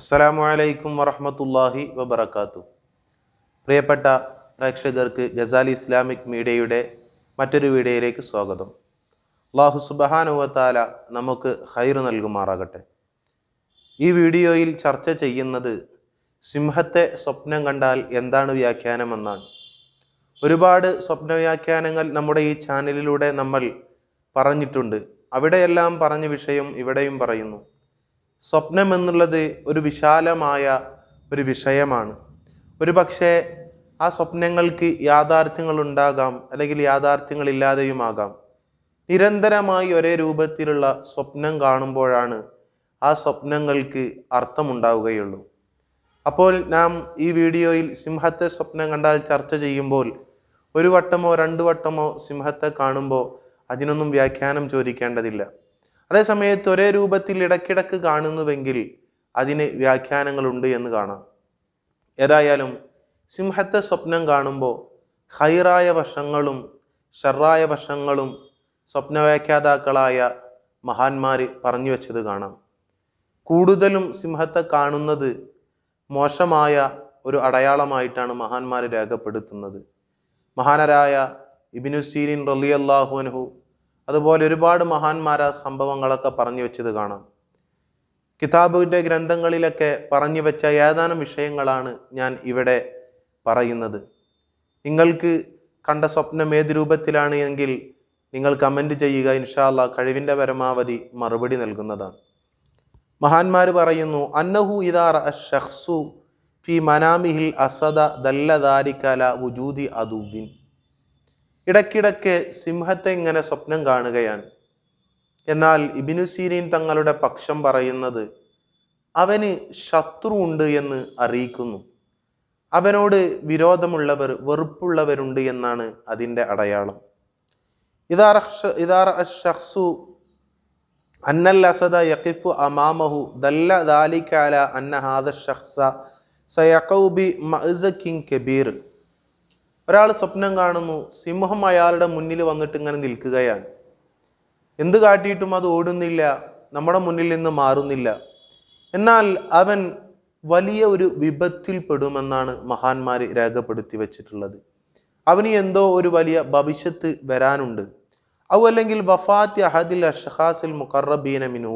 അസ്സലാമലൈക്കും വറഹമത്തല്ലാഹി വബർക്കാത്തു പ്രിയപ്പെട്ട പ്രേക്ഷകർക്ക് ഗസാലി ഇസ്ലാമിക് മീഡിയയുടെ മറ്റൊരു വീഡിയോയിലേക്ക് സ്വാഗതം അള്ളാഹു സുബഹാനുവത്താല നമുക്ക് ഹൈർ നൽകുമാറാകട്ടെ ഈ വീഡിയോയിൽ ചർച്ച ചെയ്യുന്നത് സിംഹത്തെ സ്വപ്നം കണ്ടാൽ എന്താണ് വ്യാഖ്യാനമെന്നാണ് ഒരുപാട് സ്വപ്നവ്യാഖ്യാനങ്ങൾ നമ്മുടെ ഈ ചാനലിലൂടെ നമ്മൾ പറഞ്ഞിട്ടുണ്ട് അവിടെയെല്ലാം പറഞ്ഞ വിഷയം ഇവിടെയും പറയുന്നു സ്വപ്നം എന്നുള്ളത് ഒരു വിശാലമായ ഒരു വിഷയമാണ് ഒരു പക്ഷേ ആ സ്വപ്നങ്ങൾക്ക് യാഥാർത്ഥ്യങ്ങൾ ഉണ്ടാകാം അല്ലെങ്കിൽ ഇല്ലാതെയുമാകാം നിരന്തരമായി ഒരേ രൂപത്തിലുള്ള സ്വപ്നം കാണുമ്പോഴാണ് ആ സ്വപ്നങ്ങൾക്ക് അർത്ഥമുണ്ടാവുകയുള്ളൂ അപ്പോൾ നാം ഈ വീഡിയോയിൽ സിംഹത്തെ സ്വപ്നം കണ്ടാൽ ചർച്ച ചെയ്യുമ്പോൾ ഒരു വട്ടമോ രണ്ട് വട്ടമോ സിംഹത്തെ കാണുമ്പോൾ അതിനൊന്നും വ്യാഖ്യാനം ചോദിക്കേണ്ടതില്ല അതേ സമയത്ത് ഒരേ രൂപത്തിൽ ഇടയ്ക്കിടക്ക് കാണുന്നുവെങ്കിൽ അതിന് വ്യാഖ്യാനങ്ങളുണ്ട് എന്ന് കാണാം ഏതായാലും സിംഹത്തെ സ്വപ്നം കാണുമ്പോൾ ഹൈറായ വശങ്ങളും ഷെറായ വശങ്ങളും സ്വപ്നവ്യാഖ്യാതാക്കളായ മഹാന്മാർ പറഞ്ഞു വെച്ചത് കാണാം കൂടുതലും സിംഹത്തെ കാണുന്നത് മോശമായ ഒരു അടയാളമായിട്ടാണ് മഹാന്മാർ രേഖപ്പെടുത്തുന്നത് മഹാനരായ ഇബിനു സീരിൻ റലി അള്ളാഹുനഹു അതുപോലെ ഒരുപാട് മഹാന്മാരാ സംഭവങ്ങളൊക്കെ പറഞ്ഞു വെച്ചത് കാണാം കിതാബിൻ്റെ ഗ്രന്ഥങ്ങളിലൊക്കെ പറഞ്ഞു വെച്ച ഏതാനും വിഷയങ്ങളാണ് ഞാൻ ഇവിടെ പറയുന്നത് നിങ്ങൾക്ക് കണ്ട സ്വപ്നം ഏത് രൂപത്തിലാണ് എങ്കിൽ നിങ്ങൾ കമൻറ്റ് ചെയ്യുക ഇൻഷാല്ല കഴിവിൻ്റെ പരമാവധി മറുപടി നൽകുന്നതാണ് മഹാന്മാർ പറയുന്നു അന്നഹു ഇദാർ അ ഷഹ്സു ഫി മനാമിഹിൽ അസദ ദല്ലദാരിക്കല വുജൂതി അദുബിൻ ഇടയ്ക്കിടയ്ക്ക് സിംഹത്തെ ഇങ്ങനെ സ്വപ്നം കാണുകയാണ് എന്നാൽ ഇബിനു സീരീൻ തങ്ങളുടെ പക്ഷം പറയുന്നത് അവന് ശത്രു ഉണ്ട് എന്ന് അറിയിക്കുന്നു അവനോട് വിരോധമുള്ളവർ വെറുപ്പുള്ളവരുണ്ട് എന്നാണ് അതിൻ്റെ അടയാളം ഇതാർ ഇതാർ ഷഹ്സു അന്നൽ അസദ യഖിഫു അമാമഹു ദല്ല ദാലിക്കാല അന്ന ഹാദ ഷഹ്സ സയക്കൗബി മഅസക്കിൻ കബീർ ഒരാൾ സ്വപ്നം കാണുന്നു സിംഹം അയാളുടെ മുന്നിൽ വന്നിട്ട് ഇങ്ങനെ നിൽക്കുകയാണ് എന്ത് കാട്ടിയിട്ടും അത് ഓടുന്നില്ല നമ്മുടെ മുന്നിൽ നിന്ന് മാറുന്നില്ല എന്നാൽ അവൻ വലിയ ഒരു വിപത്തിൽ പെടുമെന്നാണ് മഹാന്മാർ രേഖപ്പെടുത്തി വച്ചിട്ടുള്ളത് അവന് എന്തോ ഒരു വലിയ ഭവിഷ്യത്ത് വരാനുണ്ട് അവ അല്ലെങ്കിൽ വഫാത്ത് അഹദിൽ അഷഹാസിൽ മുഖറബീനമിനു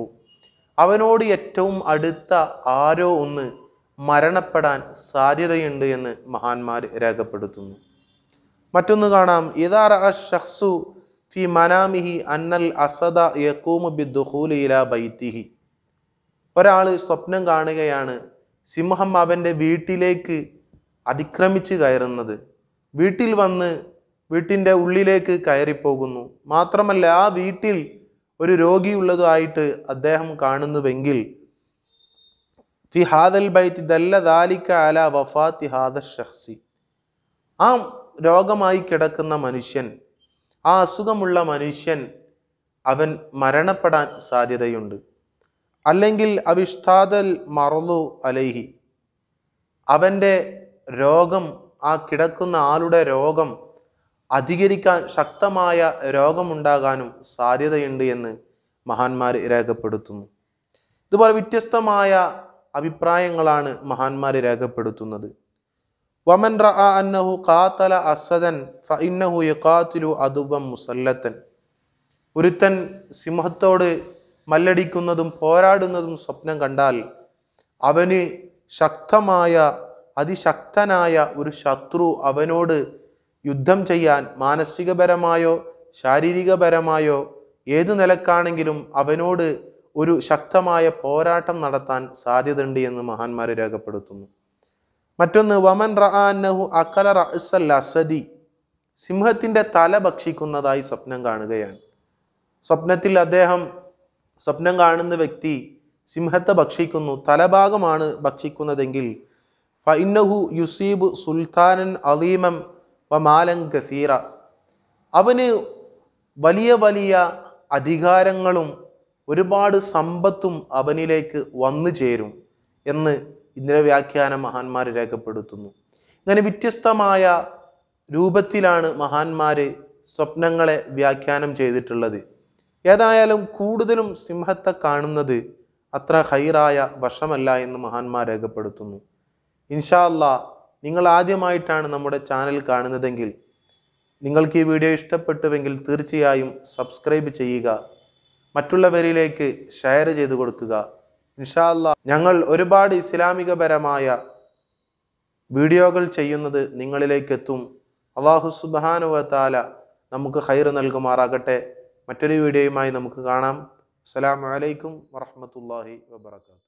അവനോട് ഏറ്റവും അടുത്ത ആരോ ഒന്ന് മരണപ്പെടാൻ സാധ്യതയുണ്ട് എന്ന് മഹാന്മാർ രേഖപ്പെടുത്തുന്നു മറ്റൊന്ന് കാണാം ഇതാറ ഷഹ്സു ഫി മനാമിഹി അന്നൽ അസദ യക്കൂമു ബിദ്ദുഹൂലില ബൈത്തിഹി ഒരാൾ സ്വപ്നം കാണുകയാണ് സിംഹം അവൻ്റെ വീട്ടിലേക്ക് അതിക്രമിച്ച് കയറുന്നത് വീട്ടിൽ വന്ന് വീട്ടിൻ്റെ ഉള്ളിലേക്ക് കയറിപ്പോകുന്നു മാത്രമല്ല ആ വീട്ടിൽ ഒരു രോഗിയുള്ളതായിട്ട് അദ്ദേഹം കാണുന്നുവെങ്കിൽ ഫി ഹാദൽ ബൈത്ത് ദല്ല ദാലിക്ക അല വഫാത്തി ഹാദ ഷഹ്സി ആ രോഗമായി കിടക്കുന്ന മനുഷ്യൻ ആ അസുഖമുള്ള മനുഷ്യൻ അവൻ മരണപ്പെടാൻ സാധ്യതയുണ്ട് അല്ലെങ്കിൽ അവിഷ്ഠാദൽ മറലു അലൈഹി അവൻ്റെ രോഗം ആ കിടക്കുന്ന ആളുടെ രോഗം അധികരിക്കാൻ ശക്തമായ രോഗമുണ്ടാകാനും സാധ്യതയുണ്ട് എന്ന് മഹാന്മാർ രേഖപ്പെടുത്തുന്നു ഇതുപോലെ വ്യത്യസ്തമായ അഭിപ്രായങ്ങളാണ് മഹാന്മാർ രേഖപ്പെടുത്തുന്നത് വമൻ അന്നഹു കാത്തല അസദൻ ഫഇന്നഹു യഖാത്തിലു അതുവം മുസല്ലത്തൻ ഒരുത്തൻ സിംഹത്തോട് മല്ലടിക്കുന്നതും പോരാടുന്നതും സ്വപ്നം കണ്ടാൽ അവന് ശക്തമായ അതിശക്തനായ ഒരു ശത്രു അവനോട് യുദ്ധം ചെയ്യാൻ മാനസികപരമായോ ശാരീരികപരമായോ ഏതു നിലക്കാണെങ്കിലും അവനോട് ഒരു ശക്തമായ പോരാട്ടം നടത്താൻ സാധ്യതയുണ്ട് എന്ന് മഹാന്മാർ രേഖപ്പെടുത്തുന്നു മറ്റൊന്ന് വമൻ റഹു അക്കല റഅസൽ അസദി സിംഹത്തിൻ്റെ തല ഭക്ഷിക്കുന്നതായി സ്വപ്നം കാണുകയാണ് സ്വപ്നത്തിൽ അദ്ദേഹം സ്വപ്നം കാണുന്ന വ്യക്തി സിംഹത്തെ ഭക്ഷിക്കുന്നു തലഭാഗമാണ് ഭക്ഷിക്കുന്നതെങ്കിൽ ഫൈനഹു യുസീബ് സുൽത്താനൻ അലീമം വ മാലൻ ഗസീറ അവന് വലിയ വലിയ അധികാരങ്ങളും ഒരുപാട് സമ്പത്തും അവനിലേക്ക് വന്നു ചേരും എന്ന് ഇന്ദിര വ്യാഖ്യാന മഹാന്മാർ രേഖപ്പെടുത്തുന്നു ഇങ്ങനെ വ്യത്യസ്തമായ രൂപത്തിലാണ് മഹാന്മാർ സ്വപ്നങ്ങളെ വ്യാഖ്യാനം ചെയ്തിട്ടുള്ളത് ഏതായാലും കൂടുതലും സിംഹത്തെ കാണുന്നത് അത്ര ഹൈറായ വശമല്ല എന്ന് മഹാന്മാർ രേഖപ്പെടുത്തുന്നു ഇൻഷാല്ല നിങ്ങൾ ആദ്യമായിട്ടാണ് നമ്മുടെ ചാനൽ കാണുന്നതെങ്കിൽ നിങ്ങൾക്ക് ഈ വീഡിയോ ഇഷ്ടപ്പെട്ടുവെങ്കിൽ തീർച്ചയായും സബ്സ്ക്രൈബ് ചെയ്യുക മറ്റുള്ളവരിലേക്ക് ഷെയർ ചെയ്തു കൊടുക്കുക ഇൻഷാല്ല ഞങ്ങൾ ഒരുപാട് ഇസ്ലാമികപരമായ വീഡിയോകൾ ചെയ്യുന്നത് നിങ്ങളിലേക്ക് എത്തും അള്ളാഹു സുബാനുവത്താല നമുക്ക് ഹൈർ നൽകുമാറാകട്ടെ മറ്റൊരു വീഡിയോയുമായി നമുക്ക് കാണാം അസ്സാം വലൈക്കും വറഹമത്തല്ലാഹി വാബർക്കാത്തു